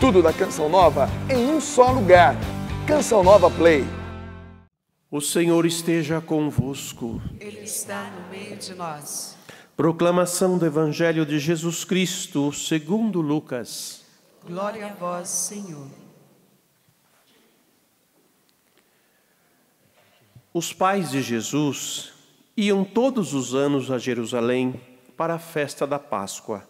Tudo da Canção Nova em um só lugar. Canção Nova Play. O Senhor esteja convosco. Ele está no meio de nós. Proclamação do Evangelho de Jesus Cristo, segundo Lucas. Glória a vós, Senhor. Os pais de Jesus iam todos os anos a Jerusalém para a festa da Páscoa.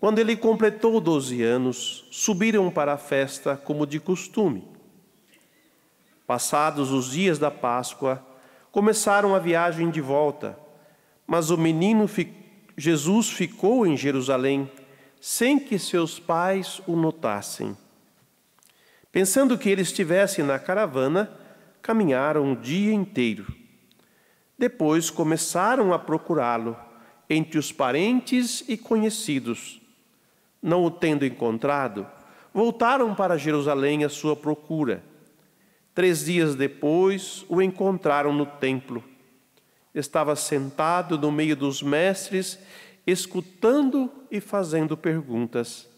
Quando ele completou 12 anos, subiram para a festa como de costume. Passados os dias da Páscoa, começaram a viagem de volta, mas o menino fi... Jesus ficou em Jerusalém sem que seus pais o notassem. Pensando que ele estivesse na caravana, caminharam o dia inteiro. Depois começaram a procurá-lo entre os parentes e conhecidos não o tendo encontrado, voltaram para Jerusalém à sua procura. Três dias depois, o encontraram no templo. Estava sentado no meio dos mestres, escutando e fazendo perguntas.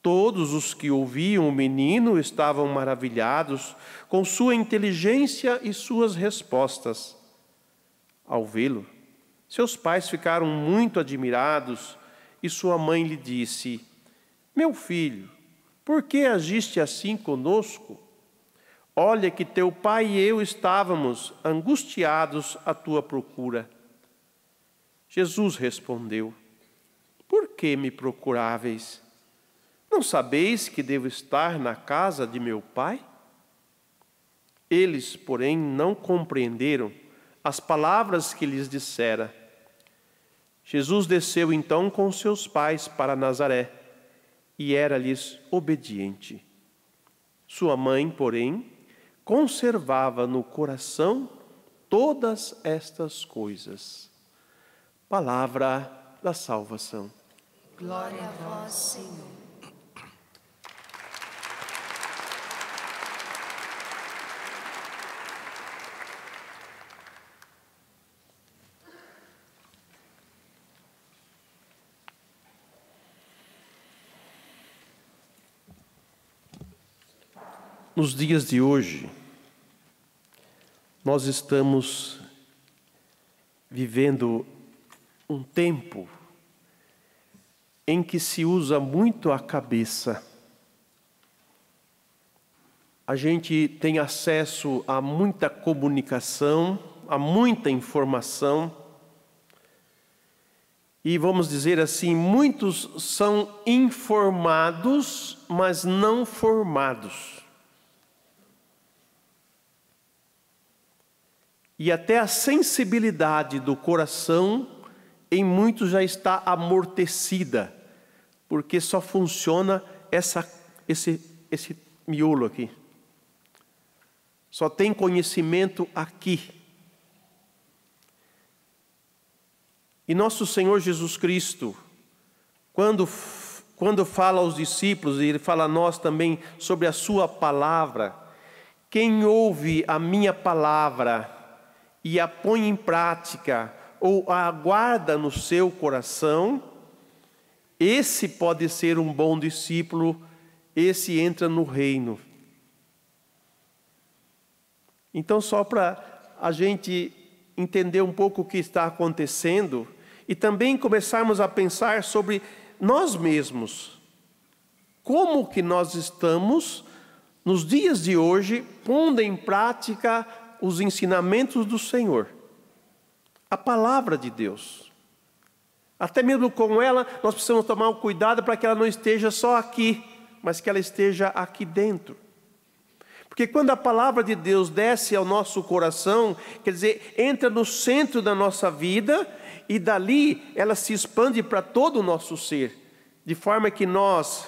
Todos os que ouviam o menino estavam maravilhados com sua inteligência e suas respostas. Ao vê-lo, seus pais ficaram muito admirados e sua mãe lhe disse: Meu filho, por que agiste assim conosco? Olha que teu pai e eu estávamos angustiados à tua procura. Jesus respondeu: Por que me procuráveis? Não sabeis que devo estar na casa de meu pai? Eles, porém, não compreenderam as palavras que lhes dissera. Jesus desceu então com seus pais para Nazaré e era-lhes obediente. Sua mãe, porém, conservava no coração todas estas coisas. Palavra da salvação. Glória a vós, Senhor. Nos dias de hoje, nós estamos vivendo um tempo em que se usa muito a cabeça. A gente tem acesso a muita comunicação, a muita informação. E vamos dizer assim, muitos são informados, mas não formados. e até a sensibilidade do coração em muitos já está amortecida, porque só funciona essa, esse, esse miolo aqui. Só tem conhecimento aqui. E nosso Senhor Jesus Cristo, quando, quando fala aos discípulos, e Ele fala a nós também sobre a Sua palavra, quem ouve a minha palavra, e a põe em prática ou a aguarda no seu coração, esse pode ser um bom discípulo, esse entra no reino. Então, só para a gente entender um pouco o que está acontecendo e também começarmos a pensar sobre nós mesmos. Como que nós estamos, nos dias de hoje, pondo em prática os ensinamentos do Senhor, a palavra de Deus. Até mesmo com ela, nós precisamos tomar um cuidado para que ela não esteja só aqui, mas que ela esteja aqui dentro. Porque quando a palavra de Deus desce ao nosso coração, quer dizer, entra no centro da nossa vida e dali ela se expande para todo o nosso ser, de forma que nós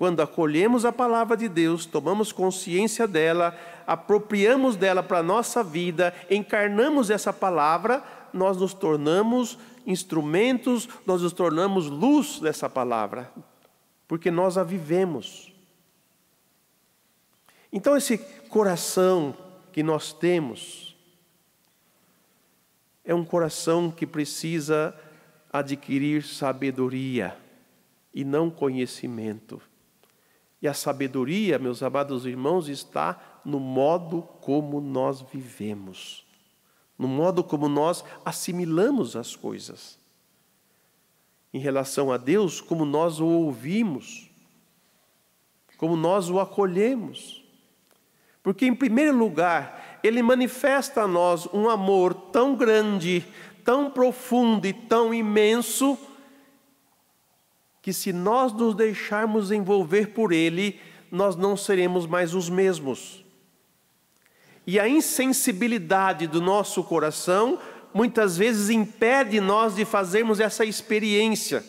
quando acolhemos a palavra de Deus, tomamos consciência dela, apropriamos dela para a nossa vida, encarnamos essa palavra, nós nos tornamos instrumentos, nós nos tornamos luz dessa palavra, porque nós a vivemos. Então, esse coração que nós temos é um coração que precisa adquirir sabedoria e não conhecimento. E a sabedoria, meus amados irmãos, está no modo como nós vivemos, no modo como nós assimilamos as coisas. Em relação a Deus, como nós o ouvimos, como nós o acolhemos. Porque, em primeiro lugar, Ele manifesta a nós um amor tão grande, tão profundo e tão imenso que se nós nos deixarmos envolver por ele, nós não seremos mais os mesmos. E a insensibilidade do nosso coração muitas vezes impede nós de fazermos essa experiência.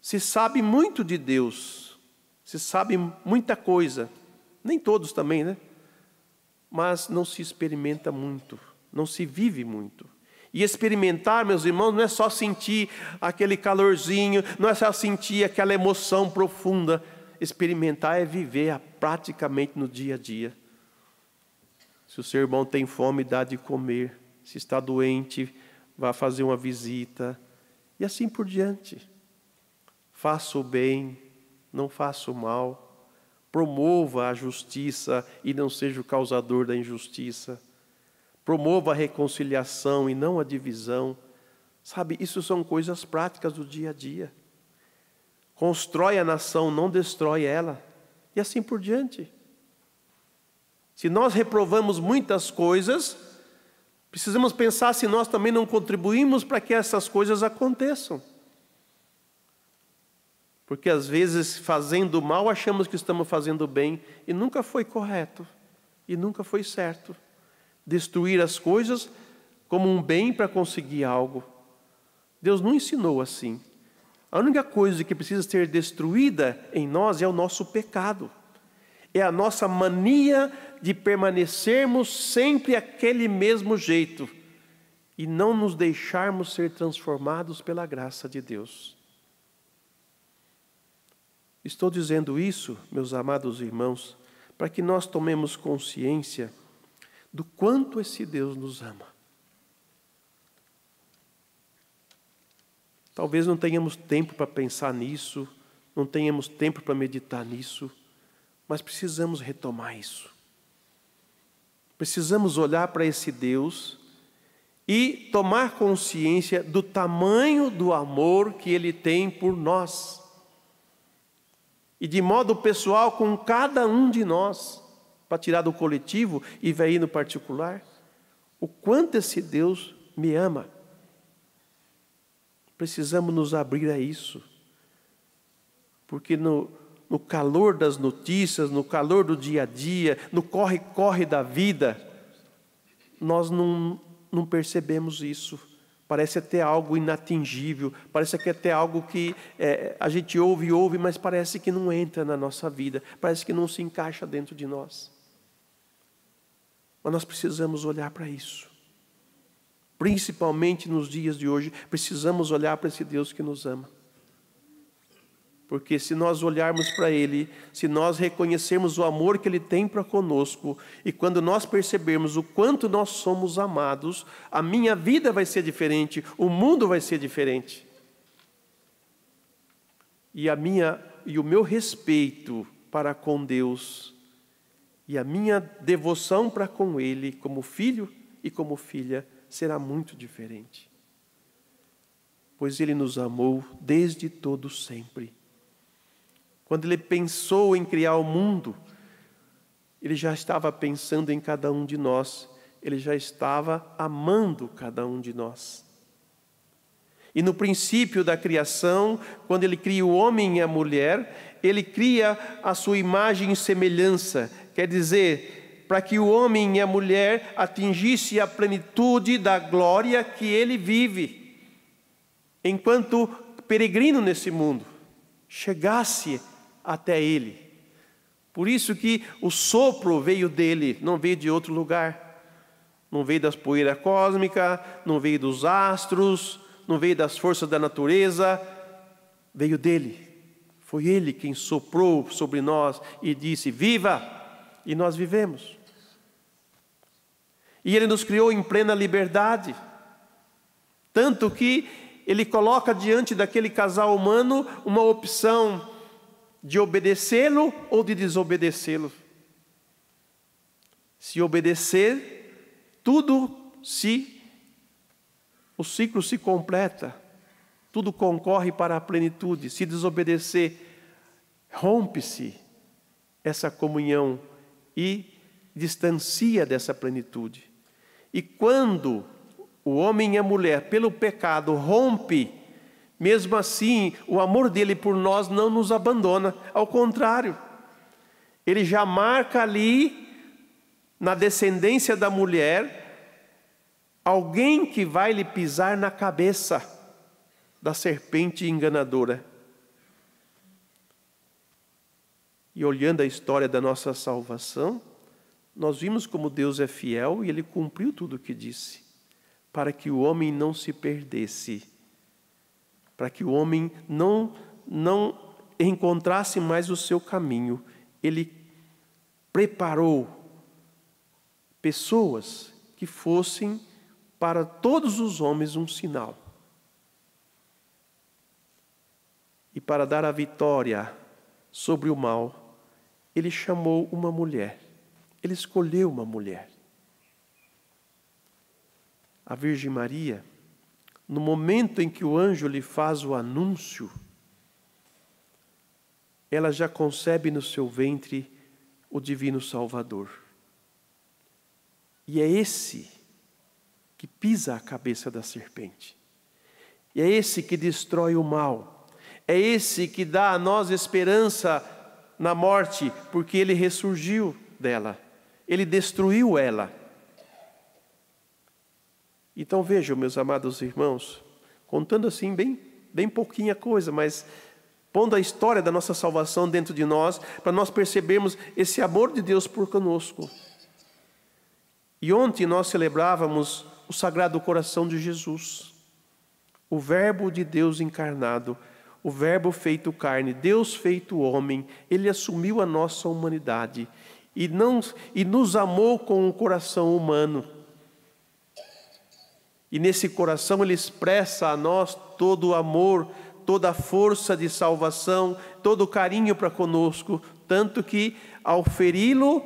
Se sabe muito de Deus, se sabe muita coisa, nem todos também, né? Mas não se experimenta muito, não se vive muito. E experimentar, meus irmãos, não é só sentir aquele calorzinho, não é só sentir aquela emoção profunda. Experimentar é viver praticamente no dia a dia. Se o seu irmão tem fome, dá de comer. Se está doente, vá fazer uma visita. E assim por diante. Faça o bem, não faça o mal. Promova a justiça e não seja o causador da injustiça Promova a reconciliação e não a divisão. Sabe, isso são coisas práticas do dia a dia. Constrói a nação, não destrói ela. E assim por diante. Se nós reprovamos muitas coisas, precisamos pensar se nós também não contribuímos para que essas coisas aconteçam. Porque às vezes, fazendo mal, achamos que estamos fazendo bem e nunca foi correto e nunca foi certo destruir as coisas como um bem para conseguir algo. Deus não ensinou assim. A única coisa que precisa ser destruída em nós é o nosso pecado. É a nossa mania de permanecermos sempre aquele mesmo jeito e não nos deixarmos ser transformados pela graça de Deus. Estou dizendo isso, meus amados irmãos, para que nós tomemos consciência do quanto esse Deus nos ama. Talvez não tenhamos tempo para pensar nisso, não tenhamos tempo para meditar nisso, mas precisamos retomar isso. Precisamos olhar para esse Deus e tomar consciência do tamanho do amor que Ele tem por nós. E de modo pessoal com cada um de nós para tirar do coletivo e vai ir no particular? O quanto esse Deus me ama. Precisamos nos abrir a isso. Porque no, no calor das notícias, no calor do dia a dia, no corre-corre da vida, nós não, não percebemos isso. Parece até algo inatingível, parece que é até algo que é, a gente ouve e ouve, mas parece que não entra na nossa vida, parece que não se encaixa dentro de nós. Mas nós precisamos olhar para isso. Principalmente nos dias de hoje, precisamos olhar para esse Deus que nos ama. Porque se nós olharmos para Ele, se nós reconhecermos o amor que Ele tem para conosco, e quando nós percebermos o quanto nós somos amados, a minha vida vai ser diferente, o mundo vai ser diferente. E a minha e o meu respeito para com Deus e a minha devoção para com Ele, como filho e como filha, será muito diferente. Pois Ele nos amou desde todo sempre. Quando Ele pensou em criar o mundo, Ele já estava pensando em cada um de nós, Ele já estava amando cada um de nós. E no princípio da criação, quando ele cria o homem e a mulher, ele cria a sua imagem e semelhança, Quer dizer, para que o homem e a mulher atingissem a plenitude da glória que ele vive, enquanto peregrino nesse mundo, chegasse até ele. Por isso que o sopro veio dele, não veio de outro lugar. Não veio das poeiras cósmica, não veio dos astros, não veio das forças da natureza, veio dele. Foi ele quem soprou sobre nós e disse: Viva! e nós vivemos. E Ele nos criou em plena liberdade, tanto que Ele coloca diante daquele casal humano uma opção de obedecê-lo ou de desobedecê-lo. Se obedecer, tudo se, o ciclo se completa, tudo concorre para a plenitude. Se desobedecer, rompe-se essa comunhão e distancia dessa plenitude. E quando o homem e a mulher, pelo pecado, rompe, mesmo assim, o amor dele por nós não nos abandona, ao contrário, ele já marca ali, na descendência da mulher, alguém que vai lhe pisar na cabeça da serpente enganadora. e olhando a história da nossa salvação, nós vimos como Deus é fiel e ele cumpriu tudo o que disse, para que o homem não se perdesse, para que o homem não não encontrasse mais o seu caminho. Ele preparou pessoas que fossem para todos os homens um sinal. E para dar a vitória sobre o mal, ele chamou uma mulher. Ele escolheu uma mulher. A Virgem Maria, no momento em que o anjo lhe faz o anúncio, ela já concebe no seu ventre o divino Salvador. E é esse que pisa a cabeça da serpente. E é esse que destrói o mal. É esse que dá a nós esperança na morte, porque ele ressurgiu dela, ele destruiu ela. Então vejam, meus amados irmãos, contando assim bem, bem pouquinha coisa, mas pondo a história da nossa salvação dentro de nós, para nós percebermos esse amor de Deus por conosco. E ontem nós celebrávamos o Sagrado Coração de Jesus, o Verbo de Deus encarnado o Verbo feito carne, Deus feito homem, ele assumiu a nossa humanidade e, não, e nos amou com um coração humano. E nesse coração ele expressa a nós todo o amor, toda a força de salvação, todo o carinho para conosco, tanto que ao feri-lo,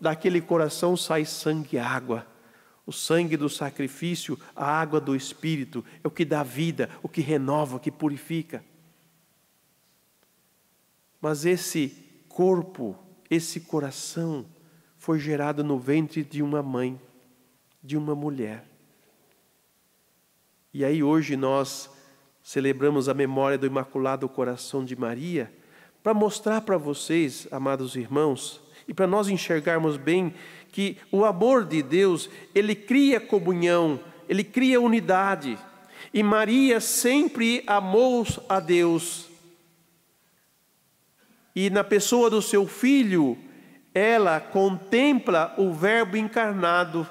daquele coração sai sangue e água. O sangue do sacrifício, a água do Espírito, é o que dá vida, o que renova, o que purifica. Mas esse corpo, esse coração, foi gerado no ventre de uma mãe, de uma mulher. E aí hoje nós celebramos a memória do Imaculado Coração de Maria para mostrar para vocês, amados irmãos, e para nós enxergarmos bem que o amor de Deus, ele cria comunhão, ele cria unidade. E Maria sempre amou a Deus e na pessoa do seu filho, ela contempla o Verbo encarnado,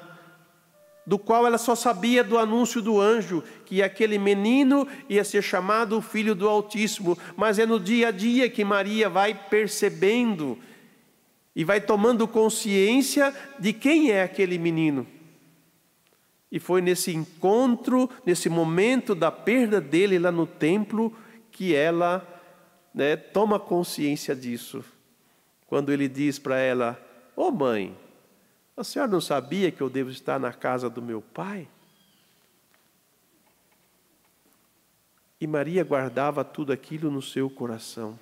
do qual ela só sabia do anúncio do anjo, que aquele menino ia ser chamado Filho do Altíssimo, mas é no dia a dia que Maria vai percebendo e vai tomando consciência de quem é aquele menino. E foi nesse encontro, nesse momento da perda dele lá no templo, que ela né, toma consciência disso quando ele diz para ela: Ô oh, mãe, a senhora não sabia que eu devo estar na casa do meu pai? E Maria guardava tudo aquilo no seu coração.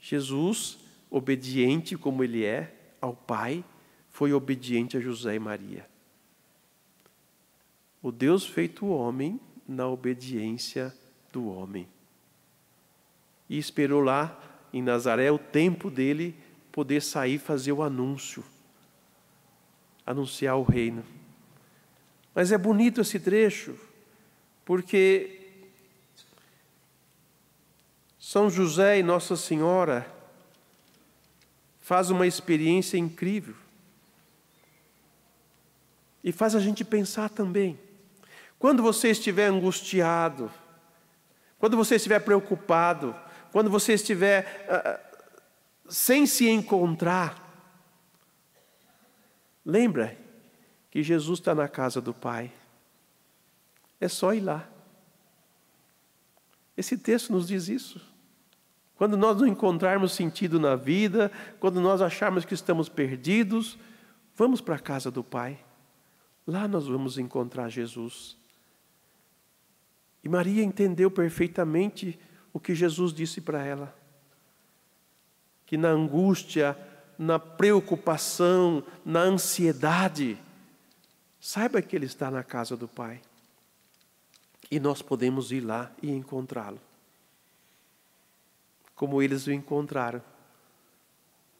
Jesus, obediente como ele é ao Pai, foi obediente a José e Maria. O Deus feito homem na obediência do homem e esperou lá em Nazaré o tempo dele poder sair fazer o anúncio, anunciar o reino. Mas é bonito esse trecho, porque São José e Nossa Senhora faz uma experiência incrível. E faz a gente pensar também. Quando você estiver angustiado, quando você estiver preocupado, quando você estiver uh, sem se encontrar, lembra que Jesus está na casa do Pai. É só ir lá. Esse texto nos diz isso. Quando nós não encontrarmos sentido na vida, quando nós acharmos que estamos perdidos, vamos para a casa do Pai. Lá nós vamos encontrar Jesus. E Maria entendeu perfeitamente o que Jesus disse para ela. Que na angústia, na preocupação, na ansiedade, saiba que Ele está na casa do Pai. E nós podemos ir lá e encontrá-lo. Como eles o encontraram,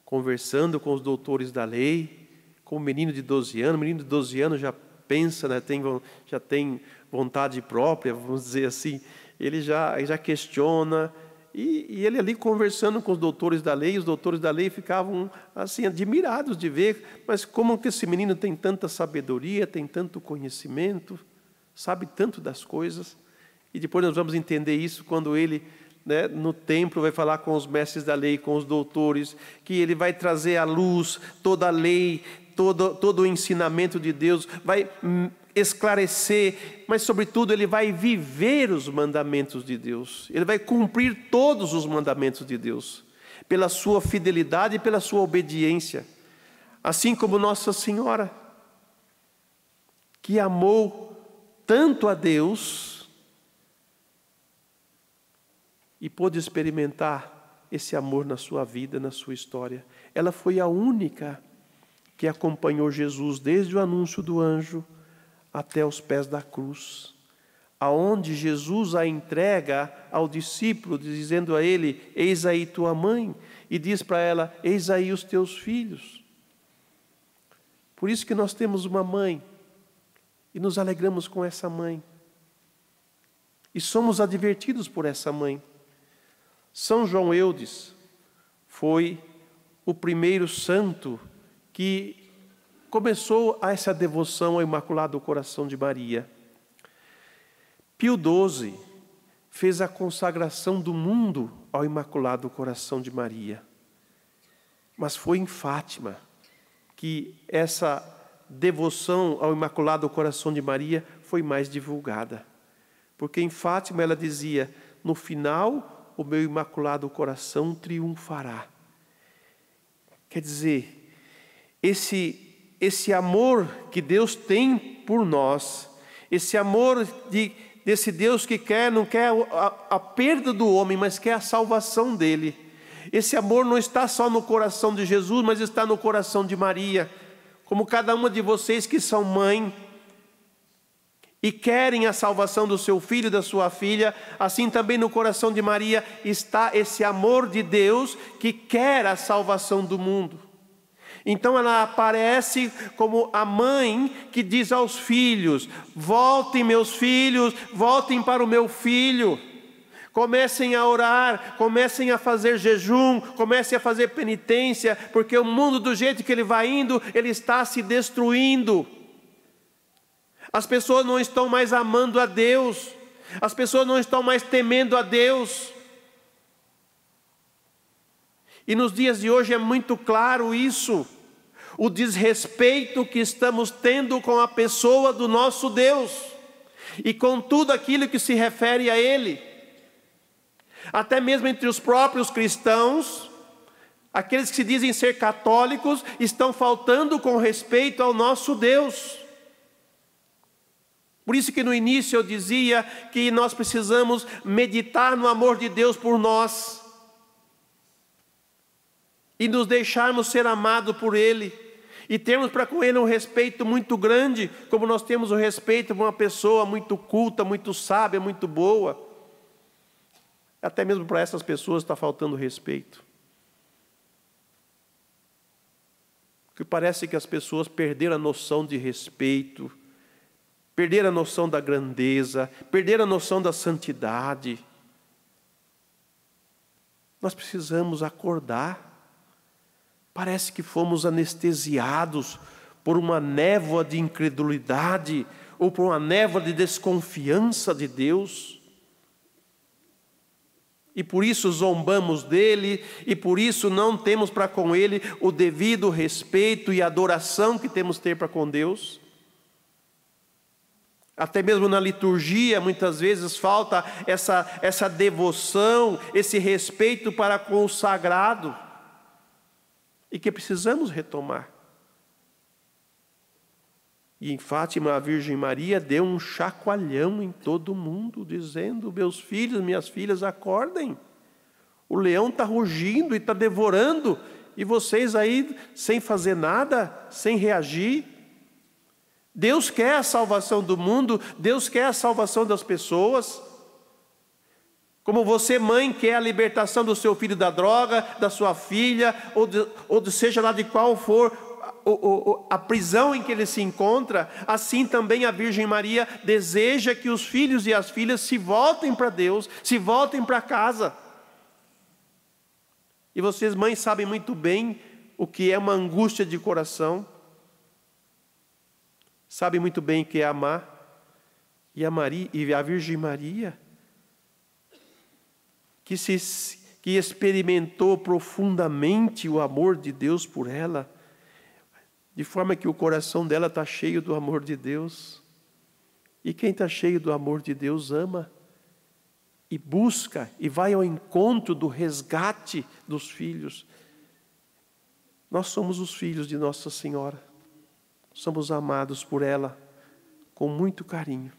conversando com os doutores da lei, com o menino de 12 anos, o menino de 12 anos já pensa, né, tem, já tem vontade própria, vamos dizer assim, ele já, já questiona. E, e, ele ali conversando com os doutores da lei, os doutores da lei ficavam assim admirados de ver, mas como que esse menino tem tanta sabedoria, tem tanto conhecimento, sabe tanto das coisas. E depois nós vamos entender isso quando ele né, no templo vai falar com os mestres da lei, com os doutores, que ele vai trazer à luz toda a lei, todo, todo o ensinamento de Deus, vai esclarecer, mas, sobretudo, ele vai viver os mandamentos de Deus, ele vai cumprir todos os mandamentos de Deus, pela sua fidelidade e pela sua obediência, assim como Nossa Senhora, que amou tanto a Deus e pôde experimentar esse amor na sua vida, na sua história. Ela foi a única que acompanhou Jesus desde o anúncio do anjo até os pés da cruz, aonde Jesus a entrega ao discípulo, dizendo a ele: Eis aí tua mãe, e diz para ela: Eis aí os teus filhos. Por isso que nós temos uma mãe e nos alegramos com essa mãe. E somos advertidos por essa mãe. São João Eudes foi o primeiro santo que começou essa devoção ao Imaculado Coração de Maria. Pio XII fez a consagração do mundo ao Imaculado Coração de Maria. Mas foi em Fátima que essa devoção ao Imaculado Coração de Maria foi mais divulgada. Porque em Fátima ela dizia: No final, o meu Imaculado Coração triunfará. Quer dizer, esse esse amor que Deus tem por nós, esse amor de, desse Deus que quer, não quer a, a perda do homem, mas quer a salvação dele. Esse amor não está só no coração de Jesus, mas está no coração de Maria, como cada uma de vocês que são mãe e querem a salvação do seu filho e da sua filha, assim também no coração de Maria está esse amor de Deus que quer a salvação do mundo. Então ela aparece como a mãe que diz aos filhos: Voltem, meus filhos, voltem para o meu filho. Comecem a orar, comecem a fazer jejum, comecem a fazer penitência, porque o mundo, do jeito que ele vai indo, ele está se destruindo. As pessoas não estão mais amando a Deus, as pessoas não estão mais temendo a Deus. E nos dias de hoje é muito claro isso. O desrespeito que estamos tendo com a pessoa do nosso Deus e com tudo aquilo que se refere a Ele. Até mesmo entre os próprios cristãos, aqueles que se dizem ser católicos, estão faltando com respeito ao nosso Deus. Por isso que no início eu dizia que nós precisamos meditar no amor de Deus por nós e nos deixarmos ser amados por Ele, e termos para com Ele um respeito muito grande, como nós temos o respeito para uma pessoa muito culta, muito sábia, muito boa. Até mesmo para essas pessoas está faltando respeito. Porque parece que as pessoas perderam a noção de respeito, perderam a noção da grandeza, perderam a noção da santidade. Nós precisamos acordar. Parece que fomos anestesiados por uma névoa de incredulidade ou por uma névoa de desconfiança de Deus. E por isso zombamos dele, e por isso não temos para com ele o devido respeito e adoração que temos ter para com Deus. Até mesmo na liturgia, muitas vezes falta essa, essa devoção, esse respeito para com o sagrado e que precisamos retomar. E em Fátima, a Virgem Maria deu um chacoalhão em todo mundo, dizendo: Meus filhos, minhas filhas, acordem. O leão está rugindo e está devorando, e vocês aí sem fazer nada, sem reagir. Deus quer a salvação do mundo, Deus quer a salvação das pessoas. Como você, mãe, quer a libertação do seu filho da droga, da sua filha, ou, de, ou seja lá de qual for a, a, a prisão em que ele se encontra, assim também a Virgem Maria deseja que os filhos e as filhas se voltem para Deus, se voltem para casa. E vocês, mães, sabem muito bem o que é uma angústia de coração, sabem muito bem o que é amar, e a, Maria, e a Virgem Maria que, se, que experimentou profundamente o amor de Deus por ela, de forma que o coração dela está cheio do amor de Deus. E quem está cheio do amor de Deus ama e busca e vai ao encontro do resgate dos filhos. Nós somos os filhos de Nossa Senhora, somos amados por ela com muito carinho.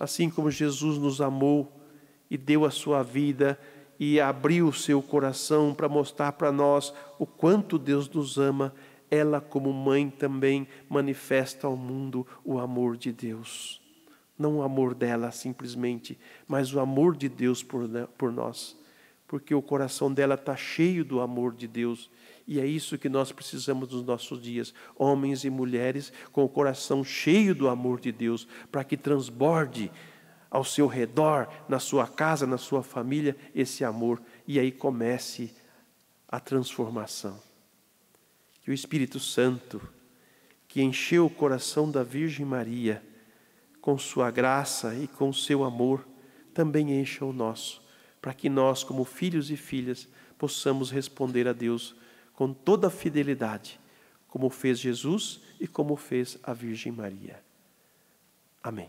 Assim como Jesus nos amou e deu a sua vida e abriu o seu coração para mostrar para nós o quanto Deus nos ama, ela, como mãe, também manifesta ao mundo o amor de Deus. Não o amor dela simplesmente, mas o amor de Deus por, né, por nós. Porque o coração dela está cheio do amor de Deus. E é isso que nós precisamos nos nossos dias, homens e mulheres com o coração cheio do amor de Deus, para que transborde ao seu redor, na sua casa, na sua família, esse amor. E aí comece a transformação. Que o Espírito Santo, que encheu o coração da Virgem Maria, com sua graça e com seu amor, também encha o nosso, para que nós, como filhos e filhas, possamos responder a Deus com toda a fidelidade, como fez Jesus e como fez a Virgem Maria. Amém.